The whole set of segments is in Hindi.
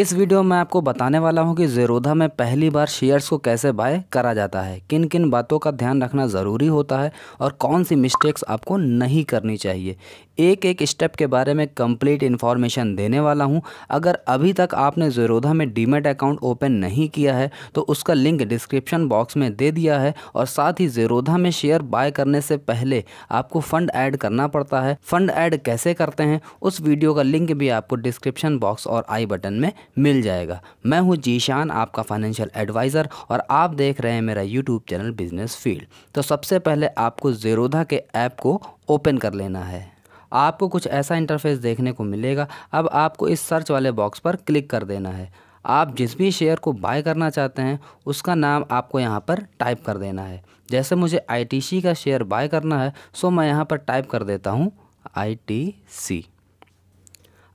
इस वीडियो में आपको बताने वाला हूं कि जेरोधा में पहली बार शेयर्स को कैसे बाय करा जाता है किन किन बातों का ध्यान रखना ज़रूरी होता है और कौन सी मिस्टेक्स आपको नहीं करनी चाहिए एक एक स्टेप के बारे में कंप्लीट इन्फॉर्मेशन देने वाला हूं अगर अभी तक आपने जेरोधा में डीमेट अकाउंट ओपन नहीं किया है तो उसका लिंक डिस्क्रिप्शन बॉक्स में दे दिया है और साथ ही जेरोधा में शेयर बाय करने से पहले आपको फ़ंड ऐड करना पड़ता है फ़ंड ऐड कैसे करते हैं उस वीडियो का लिंक भी आपको डिस्क्रिप्शन बॉक्स और आई बटन में मिल जाएगा मैं हूँ जीशान आपका फाइनेंशियल एडवाइज़र और आप देख रहे हैं मेरा यूट्यूब चैनल बिजनेस फील्ड तो सबसे पहले आपको ज़ेरोधा के ऐप को ओपन कर लेना है आपको कुछ ऐसा इंटरफेस देखने को मिलेगा अब आपको इस सर्च वाले बॉक्स पर क्लिक कर देना है आप जिस भी शेयर को बाय करना चाहते हैं उसका नाम आपको यहाँ पर टाइप कर देना है जैसे मुझे आईटीसी का शेयर बाय करना है सो मैं यहाँ पर टाइप कर देता हूँ आईटीसी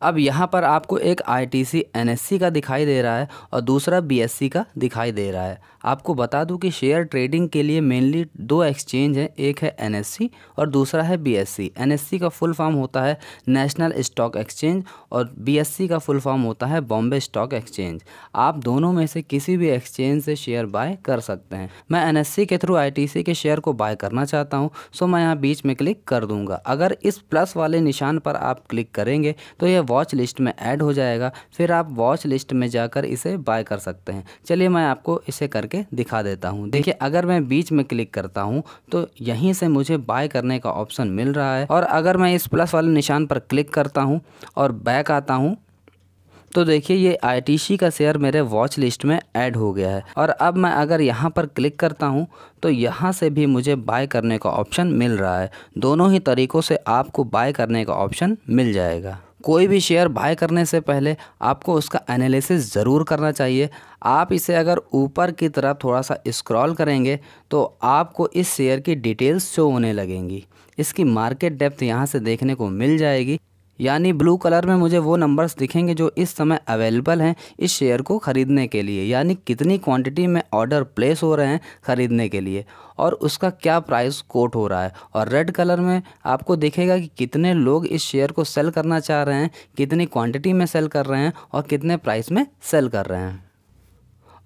अब यहाँ पर आपको एक I T C N S C का दिखाई दे रहा है और दूसरा बी एस सी का दिखाई दे रहा है आपको बता दूँ कि शेयर ट्रेडिंग के लिए मेनली दो एक्सचेंज हैं एक है एन एस सी और दूसरा है B S C N S C का फुल फॉर्म होता है नेशनल स्टॉक एक्सचेंज और बी एस सी का फुल फॉर्म होता है बॉम्बे स्टॉक एक्सचेंज आप दोनों में से किसी भी एक्सचेंज से शेयर बाय कर सकते हैं मैं एन एस सी के थ्रू आई टी सी के शेयर को बाय करना चाहता हूँ सो मैं यहाँ बीच में क्लिक कर दूँगा अगर इस प्लस वाले निशान पर आप क्लिक करेंगे तो यह वॉच लिस्ट में ऐड हो जाएगा फिर आप वॉच लिस्ट में जाकर इसे बाय कर सकते हैं चलिए मैं आपको इसे करके दिखा देता हूँ देखिए अगर मैं बीच में क्लिक करता हूँ तो यहीं से मुझे बाय करने का ऑप्शन मिल रहा है और अगर मैं इस प्लस वाले निशान पर क्लिक करता हूँ और बैक आता हूँ तो देखिए ये आईटीसी का शेयर मेरे वॉच लिस्ट में ऐड हो गया है और अब मैं अगर यहाँ पर क्लिक करता हूँ तो यहाँ से भी मुझे बाय करने का ऑप्शन मिल रहा है दोनों ही तरीक़ों से आपको बाय करने का ऑप्शन मिल जाएगा कोई भी शेयर बाय करने से पहले आपको उसका एनालिसिस ज़रूर करना चाहिए आप इसे अगर ऊपर की तरफ थोड़ा सा स्क्रॉल करेंगे तो आपको इस शेयर की डिटेल्स शो होने लगेंगी इसकी मार्केट डेप्थ यहाँ से देखने को मिल जाएगी यानी ब्लू कलर में मुझे वो नंबर्स दिखेंगे जो इस समय अवेलेबल हैं इस शेयर को ख़रीदने के लिए यानी कितनी क्वांटिटी में ऑर्डर प्लेस हो रहे हैं ख़रीदने के लिए और उसका क्या प्राइस कोट हो रहा है और रेड कलर में आपको दिखेगा कि कितने लोग इस शेयर को सेल करना चाह रहे हैं कितनी क्वांटिटी में सेल कर रहे हैं और कितने प्राइस में सेल कर रहे हैं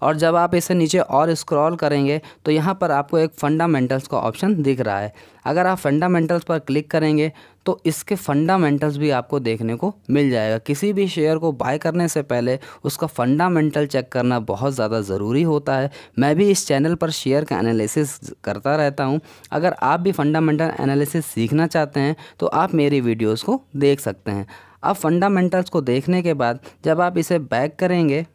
और जब आप इसे नीचे और स्क्रॉल करेंगे तो यहाँ पर आपको एक फंडामेंटल्स का ऑप्शन दिख रहा है अगर आप फंडामेंटल्स पर क्लिक करेंगे तो इसके फंडामेंटल्स भी आपको देखने को मिल जाएगा किसी भी शेयर को बाय करने से पहले उसका फंडामेंटल चेक करना बहुत ज़्यादा ज़रूरी होता है मैं भी इस चैनल पर शेयर का एनालिसिस करता रहता हूँ अगर आप भी फंडामेंटल एनालिसिस सीखना चाहते हैं तो आप मेरी वीडियोज़ को देख सकते हैं अब फंडामेंटल्स को देखने के बाद जब आप इसे बैक करेंगे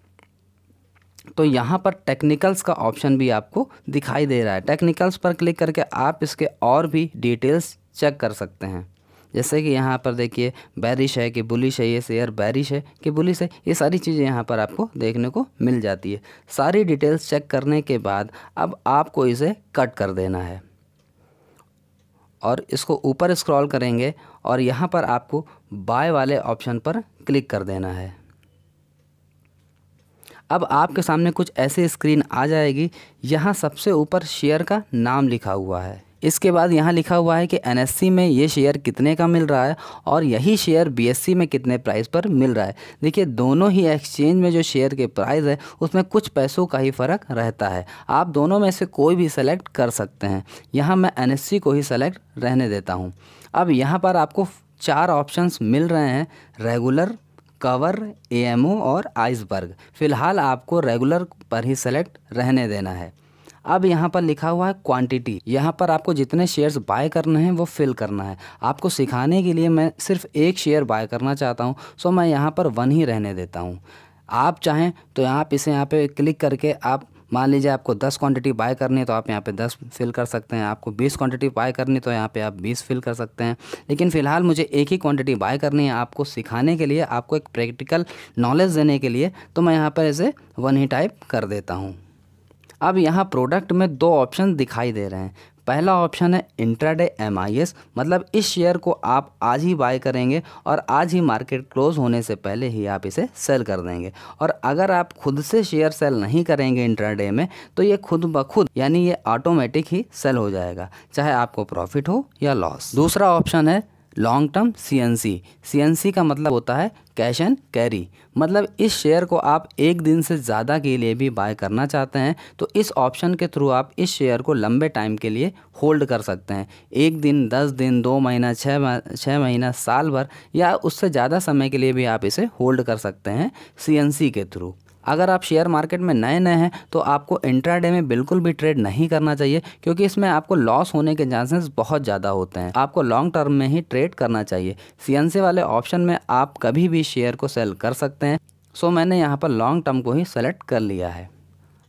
तो यहाँ पर टेक्निकल्स का ऑप्शन भी आपको दिखाई दे रहा है टेक्निकल्स पर क्लिक करके आप इसके और भी डिटेल्स चेक कर सकते हैं जैसे कि यहाँ पर देखिए बैरिश है कि बुलिश है ये शेयर बैरिश है कि बुलिश है ये सारी चीज़ें यहाँ पर आपको देखने को मिल जाती है सारी डिटेल्स चेक करने के बाद अब आपको इसे कट कर देना है और इसको ऊपर स्क्रॉल करेंगे और यहाँ पर आपको बाय वाले ऑप्शन पर क्लिक कर देना है अब आपके सामने कुछ ऐसी स्क्रीन आ जाएगी यहाँ सबसे ऊपर शेयर का नाम लिखा हुआ है इसके बाद यहाँ लिखा हुआ है कि एन में ये शेयर कितने का मिल रहा है और यही शेयर बी में कितने प्राइस पर मिल रहा है देखिए दोनों ही एक्सचेंज में जो शेयर के प्राइस है उसमें कुछ पैसों का ही फ़र्क रहता है आप दोनों में से कोई भी सेलेक्ट कर सकते हैं यहाँ मैं एन को ही सेलेक्ट रहने देता हूँ अब यहाँ पर आपको चार ऑप्शंस मिल रहे हैं रेगुलर कवर एएमओ और आइसबर्ग फ़िलहाल आपको रेगुलर पर ही सेलेक्ट रहने देना है अब यहाँ पर लिखा हुआ है क्वांटिटी यहाँ पर आपको जितने शेयर्स बाय करने हैं वो फिल करना है आपको सिखाने के लिए मैं सिर्फ एक शेयर बाय करना चाहता हूँ सो मैं यहाँ पर वन ही रहने देता हूँ आप चाहें तो आप इसे यहाँ पे क्लिक करके आप मान लीजिए आपको दस क्वांटिटी बाय करनी है तो आप यहाँ पे दस फिल कर सकते हैं आपको बीस क्वांटिटी बाय करनी तो यहाँ पे आप बीस फिल कर सकते हैं लेकिन फ़िलहाल मुझे एक ही क्वांटिटी बाय करनी है आपको सिखाने के लिए आपको एक प्रैक्टिकल नॉलेज देने के लिए तो मैं यहाँ पर इसे वन ही टाइप कर देता हूँ अब यहाँ प्रोडक्ट में दो ऑप्शन दिखाई दे रहे हैं पहला ऑप्शन है इंट्राडे एम मतलब इस शेयर को आप आज ही बाय करेंगे और आज ही मार्केट क्लोज होने से पहले ही आप इसे सेल कर देंगे और अगर आप खुद से शेयर सेल नहीं करेंगे इंट्राडे में तो ये खुद ब खुद यानी ये ऑटोमेटिक ही सेल हो जाएगा चाहे आपको प्रॉफिट हो या लॉस दूसरा ऑप्शन है लॉन्ग टर्म सीएनसी सीएनसी का मतलब होता है कैश एंड कैरी मतलब इस शेयर को आप एक दिन से ज़्यादा के लिए भी बाय करना चाहते हैं तो इस ऑप्शन के थ्रू आप इस शेयर को लंबे टाइम के लिए होल्ड कर सकते हैं एक दिन दस दिन दो महीना छः छः महीना साल भर या उससे ज़्यादा समय के लिए भी आप इसे होल्ड कर सकते हैं सी के थ्रू अगर आप शेयर मार्केट में नए नए हैं तो आपको इंट्राडे में बिल्कुल भी ट्रेड नहीं करना चाहिए क्योंकि इसमें आपको लॉस होने के चांसेस बहुत ज़्यादा होते हैं आपको लॉन्ग टर्म में ही ट्रेड करना चाहिए सी वाले ऑप्शन में आप कभी भी शेयर को सेल कर सकते हैं सो मैंने यहाँ पर लॉन्ग टर्म को ही सेलेक्ट कर लिया है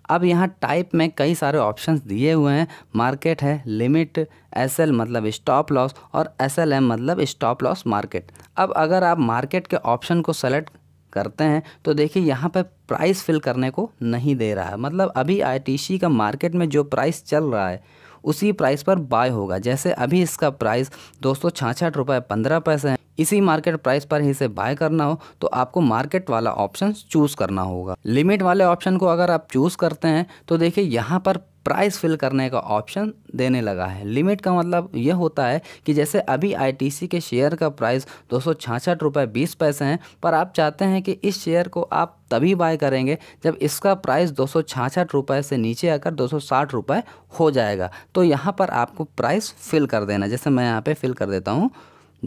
अब यहाँ टाइप में कई सारे ऑप्शंस दिए हुए हैं मार्केट है लिमिट एस एल मतलब स्टॉप लॉस और एस एल एम मतलब स्टॉप लॉस मार्केट अब अगर आप मार्केट के ऑप्शन को सेलेक्ट करते हैं तो देखिए यहाँ पर प्राइस फिल करने को नहीं दे रहा है मतलब अभी आई का मार्केट में जो प्राइस चल रहा है उसी प्राइस पर बाय होगा जैसे अभी इसका प्राइस दो सौ छाछठ पंद्रह पैसे है इसी मार्केट प्राइस पर ही इसे बाय करना हो तो आपको मार्केट वाला ऑप्शन चूज़ करना होगा लिमिट वाले ऑप्शन को अगर आप चूज़ करते हैं तो देखिए यहाँ पर प्राइस फिल करने का ऑप्शन देने लगा है लिमिट का मतलब यह होता है कि जैसे अभी आईटीसी के शेयर का प्राइस दो सौ छाछठ रुपये बीस पैसे हैं पर आप चाहते हैं कि इस शेयर को आप तभी बाय करेंगे जब इसका प्राइस दो सौ छाछठ रुपये से नीचे आकर दो सौ साठ रुपये हो जाएगा तो यहाँ पर आपको प्राइस फिल कर देना जैसे मैं यहाँ पर फिल कर देता हूँ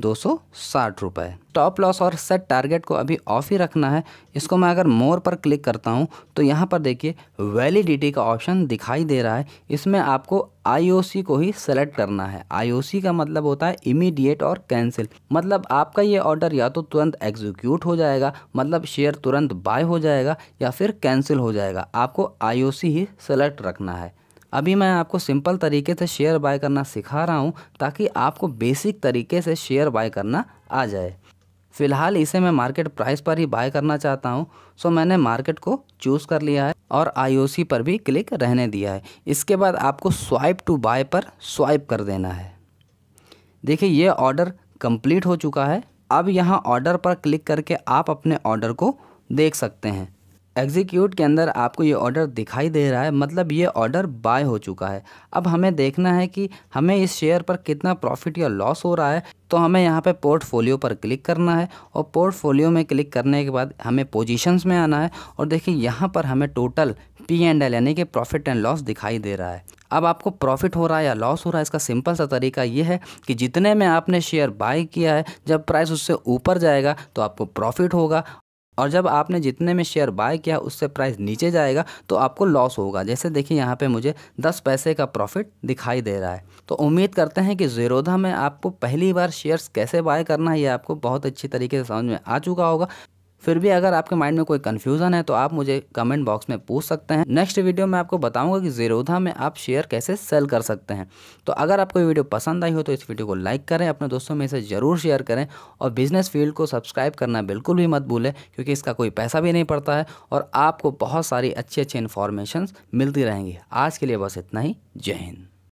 दो सौ साठ लॉस और सेट टारगेट को अभी ऑफ ही रखना है इसको मैं अगर मोर पर क्लिक करता हूँ तो यहाँ पर देखिए वैलिडिटी का ऑप्शन दिखाई दे रहा है इसमें आपको आईओसी को ही सेलेक्ट करना है आईओसी का मतलब होता है इमीडिएट और कैंसिल मतलब आपका ये ऑर्डर या तो तुरंत एग्जीक्यूट हो जाएगा मतलब शेयर तुरंत बाय हो जाएगा या फिर कैंसिल हो जाएगा आपको आई ही सेलेक्ट रखना है अभी मैं आपको सिंपल तरीके से शेयर बाय करना सिखा रहा हूँ ताकि आपको बेसिक तरीके से शेयर बाय करना आ जाए फ़िलहाल इसे मैं मार्केट प्राइस पर ही बाय करना चाहता हूँ सो मैंने मार्केट को चूज़ कर लिया है और आई पर भी क्लिक रहने दिया है इसके बाद आपको स्वाइप टू बाय पर स्वाइप कर देना है देखिए ये ऑर्डर कंप्लीट हो चुका है अब यहाँ ऑर्डर पर क्लिक करके आप अपने ऑर्डर को देख सकते हैं एग्जीक्यूट के अंदर आपको ये ऑर्डर दिखाई दे रहा है मतलब ये ऑर्डर बाय हो चुका है अब हमें देखना है कि हमें इस शेयर पर कितना प्रॉफिट या लॉस हो रहा है तो हमें यहाँ पे पोर्टफोलियो पर क्लिक करना है और पोर्टफोलियो में क्लिक करने के बाद हमें पोजीशंस में आना है और देखिए यहाँ पर हमें टोटल पी एंड एल यानी कि प्रॉफिट एंड लॉस दिखाई दे रहा है अब आपको प्रॉफिट हो रहा है या लॉस हो रहा है इसका सिंपल सा तरीका ये है कि जितने में आपने शेयर बाय किया है जब प्राइस उससे ऊपर जाएगा तो आपको प्रॉफिट होगा और जब आपने जितने में शेयर बाय किया उससे प्राइस नीचे जाएगा तो आपको लॉस होगा जैसे देखिए यहाँ पे मुझे 10 पैसे का प्रॉफिट दिखाई दे रहा है तो उम्मीद करते हैं कि जीरोधा में आपको पहली बार शेयर्स कैसे बाय करना है ये आपको बहुत अच्छी तरीके से समझ में आ चुका होगा फिर भी अगर आपके माइंड में कोई कन्फ्यूज़न है तो आप मुझे कमेंट बॉक्स में पूछ सकते हैं नेक्स्ट वीडियो में आपको बताऊंगा कि जीरोधा में आप शेयर कैसे सेल कर सकते हैं तो अगर आपको ये वीडियो पसंद आई हो तो इस वीडियो को लाइक करें अपने दोस्तों में इसे ज़रूर शेयर करें और बिजनेस फील्ड को सब्सक्राइब करना बिल्कुल भी मत भूलें क्योंकि इसका कोई पैसा भी नहीं पड़ता है और आपको बहुत सारी अच्छी अच्छी इन्फॉर्मेशन मिलती रहेंगी आज के लिए बस इतना ही जय हिंद